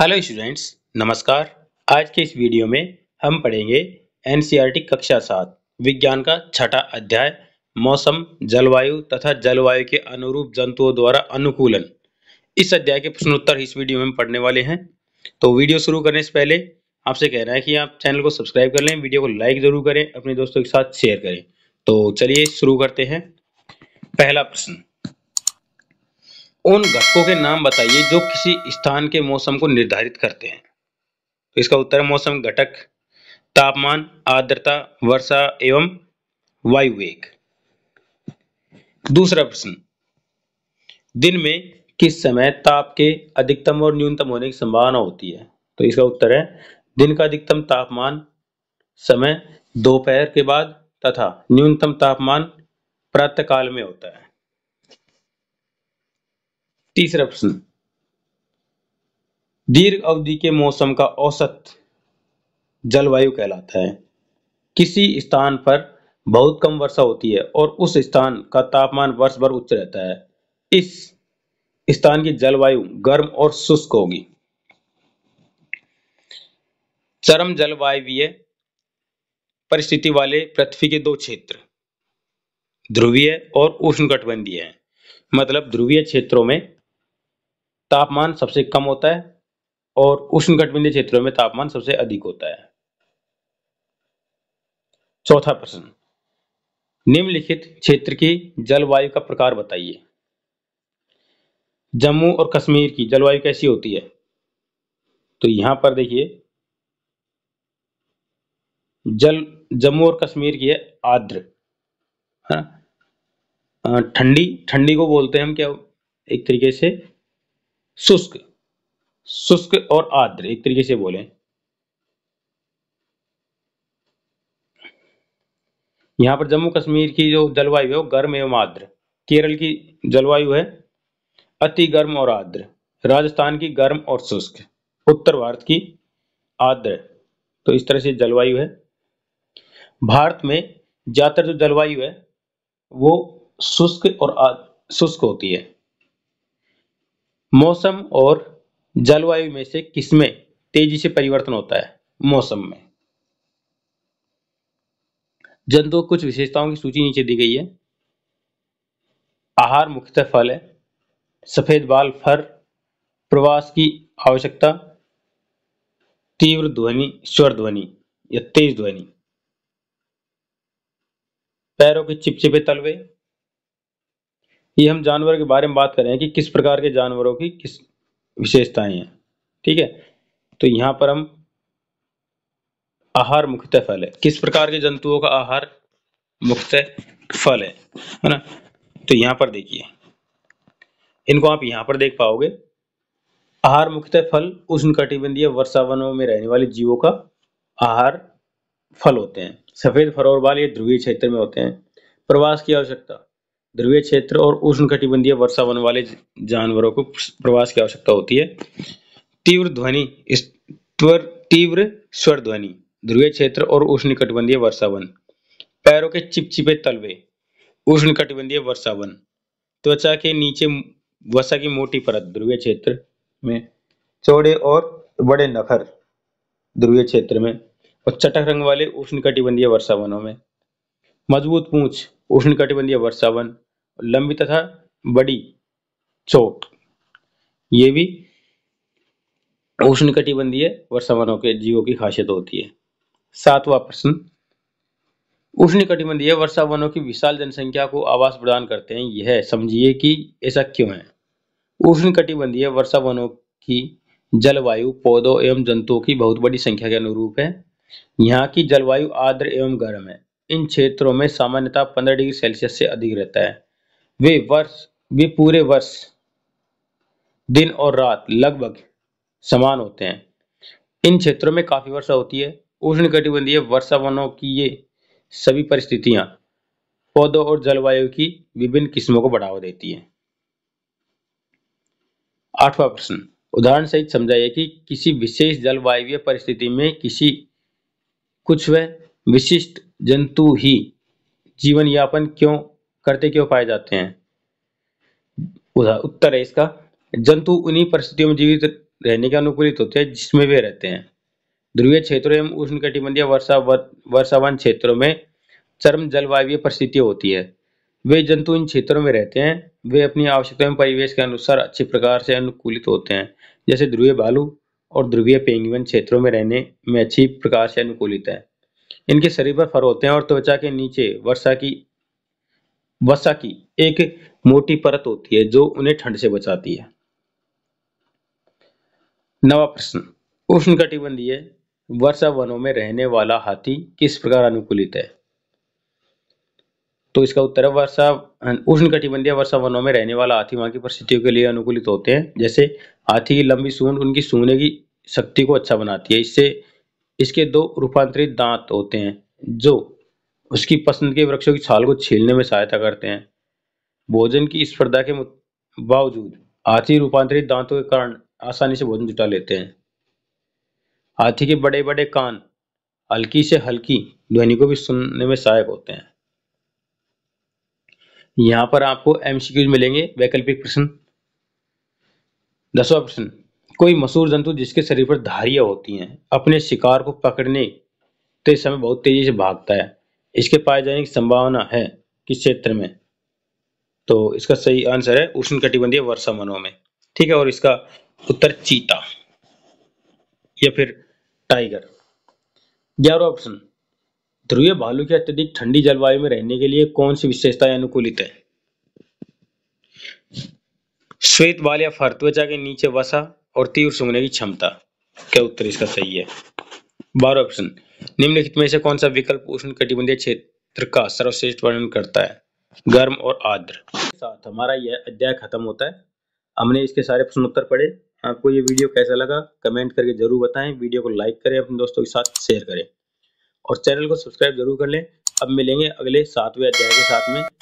hello students नमस्कार आज के इस वीडियो में हम पढ़ेंगे एनसीईआरटी e कक्षा सात विज्ञान का छठा अध्याय मौसम जलवायु तथा जलवायु के अनुरूप जंतुओं द्वारा अनुकूलन इस अध्याय के प्रश्नोत्तर इस वीडियो में पढ़ने वाले हैं तो वीडियो शुरू करने से पहले आपसे कह रहे है कि आप चैनल को सब्सक्राइब कर लें वीडियो को लाइक जरूर करें अपने दोस्तों के साथ शेयर करें तो चलिए शुरू करते हैं पहला प्रश्न उन घटकों के नाम बताइए जो किसी स्थान के मौसम को निर्धारित करते हैं तो इसका उत्तर मौसम घटक तापमान आर्द्रता वर्षा एवं वायु वेग दूसरा प्रश्न दिन में किस समय ताप के अधिकतम और न्यूनतम होने की संभावना होती है तो इसका उत्तर है दिन का अधिकतम तापमान समय दोपहर के बाद तथा न्यूनतम तापमान प्रातः काल में होता है तीसरा प्रश्न दीर्घ अवधि के मौसम का औसत जलवायु कहलाता है किसी स्थान पर बहुत कम वर्षा होती है और उस स्थान का तापमान वर्ष भर उच्च रहता है इस स्थान की जलवायु गर्म और शुष्क होगी चरम जलवायवीय परिस्थिति वाले पृथ्वी के दो क्षेत्र ध्रुवीय और उष्णकटिबंधीय हैं मतलब ध्रुवीय क्षेत्रों में तापमान सबसे कम होता है और उष्णकटिबंधीय क्षेत्रों में तापमान सबसे अधिक होता है चौथा प्रश्न निम्नलिखित क्षेत्र की जलवायु का प्रकार बताइए जम्मू और कश्मीर की जलवायु कैसी होती है तो यहां पर देखिए जल जम्मू और कश्मीर की है आर्द्र हाँ, ठंडी ठंडी को बोलते हैं हम क्या एक तरीके से शुष्क शुष्क और आर्द्र एक तरीके से बोले यहां पर जम्मू कश्मीर की जो जलवायु है वो गर्म एवं आर्द्र केरल की जलवायु है अति गर्म और आर्द्र राजस्थान की गर्म और शुष्क उत्तर भारत की आर्द्र तो इस तरह से जलवायु है भारत में ज्यादातर जो जलवायु है वो शुष्क और शुष्क होती है मौसम और जलवायु में से किसमें तेजी से परिवर्तन होता है मौसम में जंतु कुछ विशेषताओं की सूची नीचे दी गई है आहार मुख्यतः फल है सफेद बाल फर प्रवास की आवश्यकता तीव्र ध्वनि स्वर ध्वनि या तेज ध्वनि पैरों के चिपचिपे तलवे ये हम जानवर के बारे में बात कर रहे हैं कि किस प्रकार के जानवरों की किस विशेषताएं हैं ठीक है तो यहाँ पर हम आहार मुख्यतः फल है किस प्रकार के जंतुओं का आहार मुख्यतः फल है है ना तो यहाँ पर देखिए इनको आप यहाँ पर देख पाओगे आहार मुख्यतः फल उष्ण कटिबंधीय वर्षा वनों में रहने वाले जीवों का आहार फल होते हैं सफेद फरोर बाल ये ध्रुवीय क्षेत्र में होते हैं प्रवास की आवश्यकता ध्रुवीय क्षेत्र और उष्णकटिबंधीय वर्षा वन वाले जानवरों को प्रवास की आवश्यकता होती है तीव्र ध्वनि तीव्र स्वर ध्वनि ध्रुवीय क्षेत्र और उष्ण कटिबंधीय वन पैरों के चिपचिपे तलवे उष्ण कटिबंधीय वन त्वचा के नीचे वसा की मोटी परत ध्रुवीय क्षेत्र में चौड़े और बड़े नखर ध्रुवीय क्षेत्र में और चटक रंग वाले उष्ण कटिबंधीय वनों में मजबूत पूंछ उष्णकटिबंधीय वर्षावन लंबी तथा बड़ी चोट ये भी उष्णकटिबंधीय वर्षावनों के जीवों की खासियत होती है सातवां प्रश्न उष्णकटिबंधीय वर्षावनों की विशाल जनसंख्या को आवास प्रदान करते हैं यह समझिए कि ऐसा क्यों है उष्णकटिबंधीय वर्षावनों की जलवायु पौधों एवं जंतुओं की बहुत बड़ी संख्या के अनुरूप है यहाँ की जलवायु आर्द्र एवं गर्म है इन क्षेत्रों में सामान्यतः पंद्रह डिग्री सेल्सियस से अधिक रहता है वे वर्ष वे पूरे वर्ष दिन और रात लगभग समान होते हैं इन क्षेत्रों में काफी वर्षा होती है कटिबंधीय वर्षा वनों की ये सभी परिस्थितियां पौधों और जलवायु की विभिन्न किस्मों को बढ़ावा देती है आठवां प्रश्न उदाहरण सहित समझाइए कि किसी विशेष जलवायु परिस्थिति में किसी कुछ व विशिष्ट जंतु ही जीवन यापन क्यों करते क्यों पाए जाते हैं उत्तर है इसका जंतु उन्हीं परिस्थितियों में जीवित रहने के अनुकूलित होते हैं जिसमें वे रहते हैं ध्रुवीय क्षेत्रों एवं उष्ण कटिबंधीय वर्षा वर्षावान क्षेत्रों में चरम जलवायु परिस्थिति होती है वे जंतु इन क्षेत्रों में रहते हैं वे अपनी आवश्यकताओं परिवेश के अनुसार अच्छे प्रकार से अनुकूलित होते हैं जैसे ध्रुवीय भालू और ध्रुवीय पेंगुइन क्षेत्रों में रहने में अच्छी प्रकार से अनुकूलित है इनके शरीर पर फर होते हैं और त्वचा के नीचे वर्षा की वसा की एक मोटी परत होती है जो उन्हें ठंड से बचाती है नवा प्रश्न उष्ण कटिबंधीय वर्षा वनों में रहने वाला हाथी किस प्रकार अनुकूलित है तो इसका उत्तर है वर्षा उष्ण कटिबंधीय वर्षा वनों में रहने वाला हाथी वहां की परिस्थितियों के लिए अनुकूलित होते हैं जैसे हाथी की लंबी सूंड उनकी सूंघने की शक्ति को अच्छा बनाती है इससे इसके दो रूपांतरित दांत होते हैं जो उसकी पसंद के वृक्षों की छाल को छीलने में सहायता करते हैं भोजन की स्पर्धा के बावजूद हाथी रूपांतरित दांतों के कारण आसानी से भोजन जुटा लेते हैं हाथी के बड़े बड़े कान हल्की से हल्की ध्वनि को भी सुनने में सहायक होते हैं यहां पर आपको एमसीक्यूज मिलेंगे वैकल्पिक प्रश्न दसवा प्रश्न कोई मशहूर जंतु जिसके शरीर पर धारियां होती हैं अपने शिकार को पकड़ने के समय बहुत तेजी से भागता है इसके पाए जाने की संभावना है किस क्षेत्र में तो इसका सही आंसर है उष्ण कटिबंधीय वर्षा वनों में ठीक है और इसका उत्तर चीता या फिर टाइगर ग्यारह ऑप्शन ध्रुवीय भालू के अत्यधिक ठंडी जलवायु में रहने के लिए कौन सी विशेषताएं अनुकूलित है श्वेत बाल या फर त्वचा के नीचे वसा और तीव्र सूंघने की क्षमता क्या उत्तर इसका सही है बारह ऑप्शन निम्नलिखित में से कौन सा विकल्प उष्ण कटिबंधीय क्षेत्र का सर्वश्रेष्ठ वर्णन करता है गर्म और आर्द्र साथ हमारा यह अध्याय खत्म होता है हमने इसके सारे प्रश्न उत्तर पढ़े आपको ये वीडियो कैसा लगा कमेंट करके जरूर बताएं वीडियो को लाइक करें अपने दोस्तों के साथ शेयर करें और चैनल को सब्सक्राइब जरूर कर लें अब मिलेंगे अगले सातवें अध्याय के साथ में